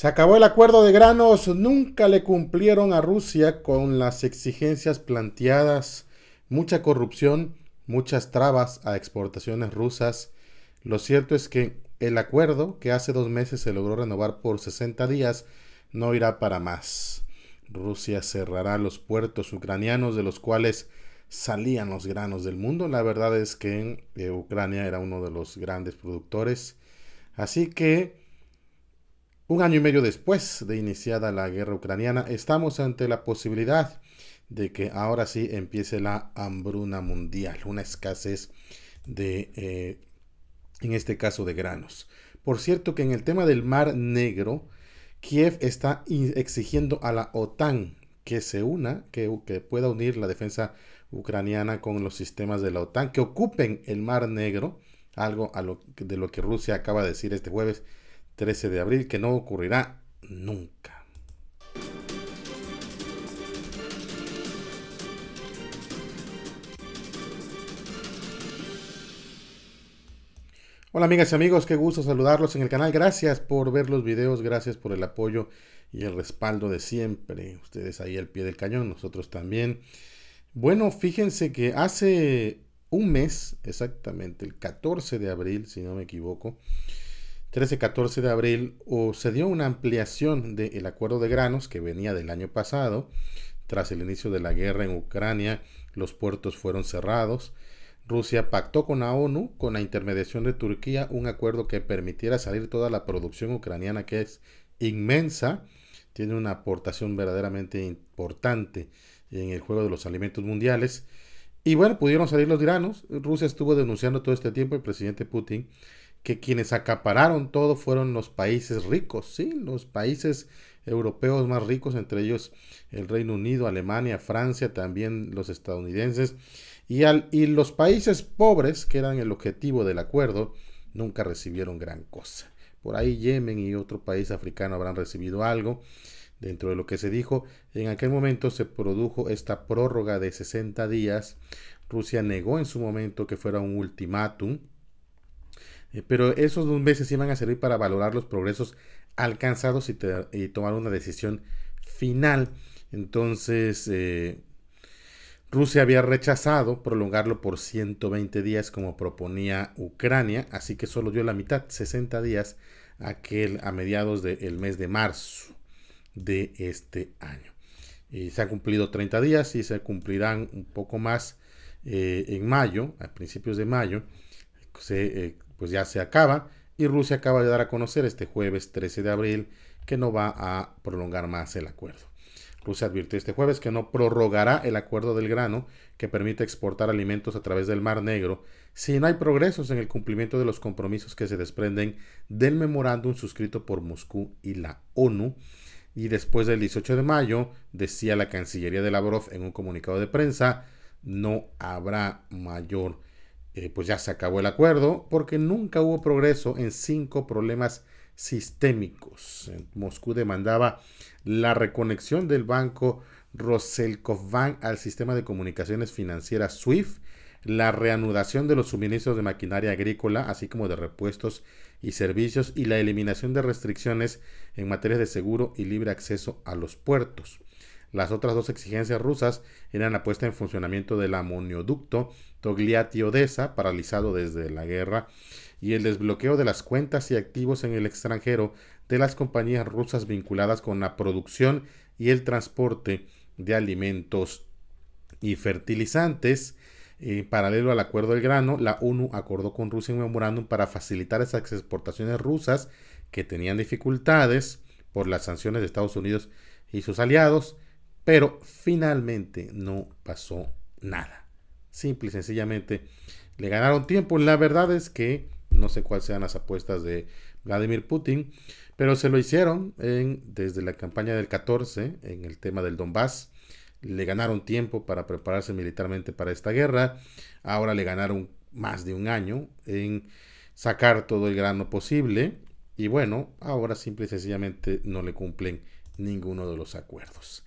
Se acabó el acuerdo de granos, nunca le cumplieron a Rusia con las exigencias planteadas, mucha corrupción, muchas trabas a exportaciones rusas. Lo cierto es que el acuerdo, que hace dos meses se logró renovar por 60 días, no irá para más. Rusia cerrará los puertos ucranianos de los cuales salían los granos del mundo. La verdad es que eh, Ucrania era uno de los grandes productores. Así que un año y medio después de iniciada la guerra ucraniana, estamos ante la posibilidad de que ahora sí empiece la hambruna mundial, una escasez de, eh, en este caso, de granos. Por cierto que en el tema del Mar Negro, Kiev está exigiendo a la OTAN que se una, que, pueda unir la defensa ucraniana con los sistemas de la OTAN, que ocupen el Mar Negro, algo de lo que Rusia acaba de decir este jueves, 13 de abril que no ocurrirá nunca. Hola amigas y amigos, qué gusto saludarlos en el canal. Gracias por ver los videos, gracias por el apoyo y el respaldo de siempre. Ustedes ahí al pie del cañón, nosotros también. Bueno, fíjense que hace un mes, exactamente el 14 de abril, si no me equivoco, 13-14 de abril se dio una ampliación del acuerdo de granos que venía del año pasado. Tras el inicio de la guerra en Ucrania, los puertos fueron cerrados. Rusia pactó con la ONU, con la intermediación de Turquía, un acuerdo que permitiera salir toda la producción ucraniana que es inmensa, tiene una aportación verdaderamente importante en el juego de los alimentos mundiales. Y bueno, pudieron salir los granos. Rusia estuvo denunciando todo este tiempo el presidente Putin que quienes acapararon todo fueron los países ricos, sí, los países europeos más ricos, entre ellos el Reino Unido, Alemania, Francia, también los estadounidenses, y, y los países pobres, que eran el objetivo del acuerdo, nunca recibieron gran cosa. Por ahí Yemen y otro país africano habrán recibido algo. Dentro de lo que se dijo, en aquel momento se produjo esta prórroga de 60 días. Rusia negó en su momento que fuera un ultimátum, eh, pero esos dos meses iban a servir para valorar los progresos alcanzados y, tomar una decisión final. Entonces, eh, Rusia había rechazado prolongarlo por 120 días como proponía Ucrania, así que solo dio la mitad, 60 días, aquel a mediados del mes de marzo de este año. Y se han cumplido 30 días y se cumplirán un poco más eh, en mayo, a principios de mayo. Se pues ya se acaba y Rusia acaba de dar a conocer este jueves 13 de abril que no va a prolongar más el acuerdo. Rusia advirtió este jueves que no prorrogará el acuerdo del grano que permite exportar alimentos a través del Mar Negro si no hay progresos en el cumplimiento de los compromisos que se desprenden del memorándum suscrito por Moscú y la ONU. Y después del 18 de mayo, decía la Cancillería de Lavrov en un comunicado de prensa, no habrá mayor eh, pues ya se acabó el acuerdo porque nunca hubo progreso en cinco problemas sistémicos. Moscú demandaba la reconexión del banco Roselkovbank al sistema de comunicaciones financieras SWIFT, la reanudación de los suministros de maquinaria agrícola, así como de repuestos y servicios, y la eliminación de restricciones en materia de seguro y libre acceso a los puertos. Las otras dos exigencias rusas eran la puesta en funcionamiento del amonioducto Togliatti-Odessa, paralizado desde la guerra, y el desbloqueo de las cuentas y activos en el extranjero de las compañías rusas vinculadas con la producción y el transporte de alimentos y fertilizantes. Eh, paralelo al acuerdo del grano, la ONU acordó con Rusia un memorándum para facilitar esas exportaciones rusas que tenían dificultades por las sanciones de Estados Unidos y sus aliados. Pero finalmente no pasó nada. Simple y sencillamente le ganaron tiempo. La verdad es que no sé cuáles sean las apuestas de Vladimir Putin, pero se lo hicieron desde la campaña del 14 en el tema del Donbass. Le ganaron tiempo para prepararse militarmente para esta guerra. Ahora le ganaron más de un año en sacar todo el grano posible. Y bueno, ahora simple y sencillamente no le cumplen ninguno de los acuerdos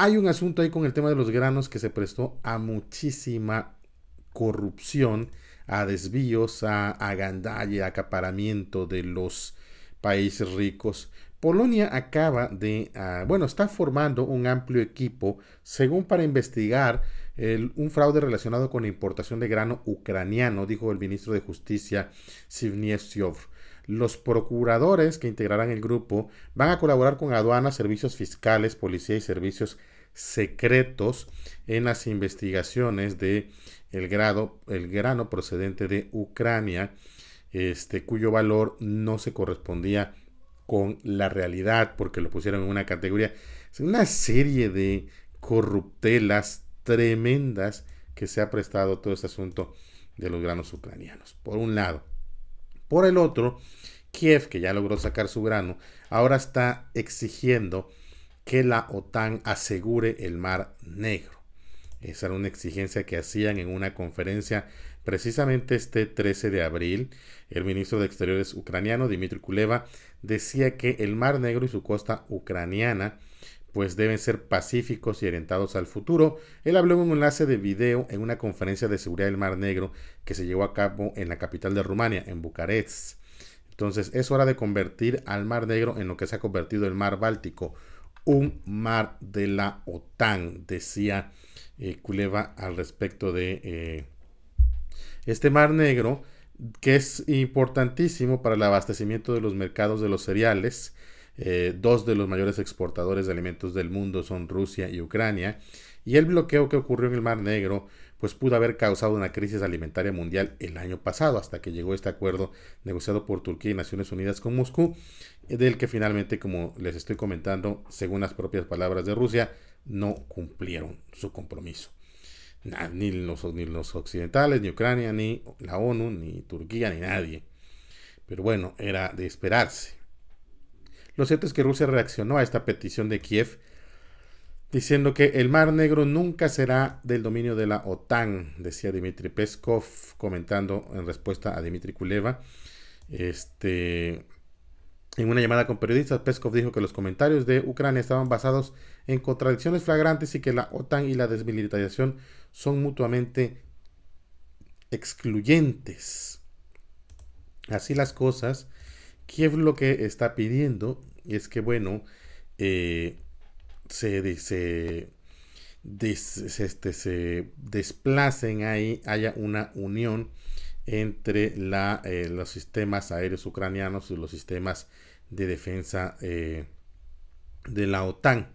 hay un asunto ahí con el tema de los granos que se prestó a muchísima corrupción, a desvíos, a, agandalle, gandalle, a acaparamiento de los países ricos. Polonia acaba de, ah, bueno, está formando un amplio equipo, según para investigar un fraude relacionado con la importación de grano ucraniano, dijo el ministro de Justicia Sivniesiov. Los procuradores que integrarán el grupo van a colaborar con aduanas, servicios fiscales, policía y servicios secretos en las investigaciones de el, grano procedente de Ucrania, este, cuyo valor no se correspondía con la realidad porque lo pusieron en una categoría. una serie de corruptelas tremendas que se ha prestado todo este asunto de los granos ucranianos. Por un lado. Por el otro, Kiev, que ya logró sacar su grano, ahora está exigiendo que la OTAN asegure el Mar Negro. Esa era una exigencia que hacían en una conferencia precisamente este 13 de abril. El ministro de Exteriores ucraniano, Dmitry Kuleva, decía que el Mar Negro y su costa ucraniana pues deben ser pacíficos y orientados al futuro. Él habló en un enlace de video en una conferencia de seguridad del Mar Negro que se llevó a cabo en la capital de Rumania, en Bucarest. Entonces es hora de convertir al Mar Negro en lo que se ha convertido el Mar Báltico, un mar de la OTAN, decía eh, Culeva Kuleva al respecto de eh, este Mar Negro, que es importantísimo para el abastecimiento de los mercados de los cereales eh, dos de los mayores exportadores de alimentos del mundo son Rusia y Ucrania. Y el bloqueo que ocurrió en el Mar Negro pues pudo haber causado una crisis alimentaria mundial el año pasado, hasta que llegó este acuerdo negociado por Turquía y Naciones Unidas con Moscú, del que finalmente, como les estoy comentando, según las propias palabras de Rusia, no cumplieron su compromiso. ni los occidentales, ni Ucrania, ni la ONU, ni Turquía, ni nadie. Pero bueno, era de esperarse. Lo cierto es que Rusia reaccionó a esta petición de Kiev diciendo que el Mar Negro nunca será del dominio de la OTAN, decía Dmitry Peskov, comentando en respuesta a Dmitry Kuleva. Este, en una llamada con periodistas, Peskov dijo que los comentarios de Ucrania estaban basados en contradicciones flagrantes y que la OTAN y la desmilitarización son mutuamente excluyentes. Así las cosas, es lo que está pidiendo es que, bueno, eh, este, se, desplacen ahí, haya una unión entre la, eh, los sistemas aéreos ucranianos y los sistemas de defensa eh, de la OTAN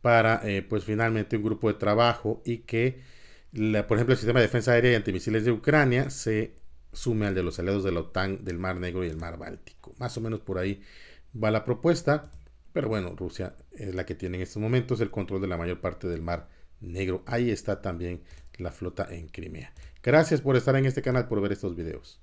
para pues finalmente un grupo de trabajo y que por ejemplo el sistema de defensa aérea y antimisiles de Ucrania se sume al de los aliados de la OTAN del Mar Negro y el Mar Báltico más o menos por ahí va la propuesta. Pero bueno, Rusia es la que tiene en estos momentos el control de la mayor parte del mar negro. Ahí está también la flota en Crimea. Gracias por estar en este canal, por ver estos videos.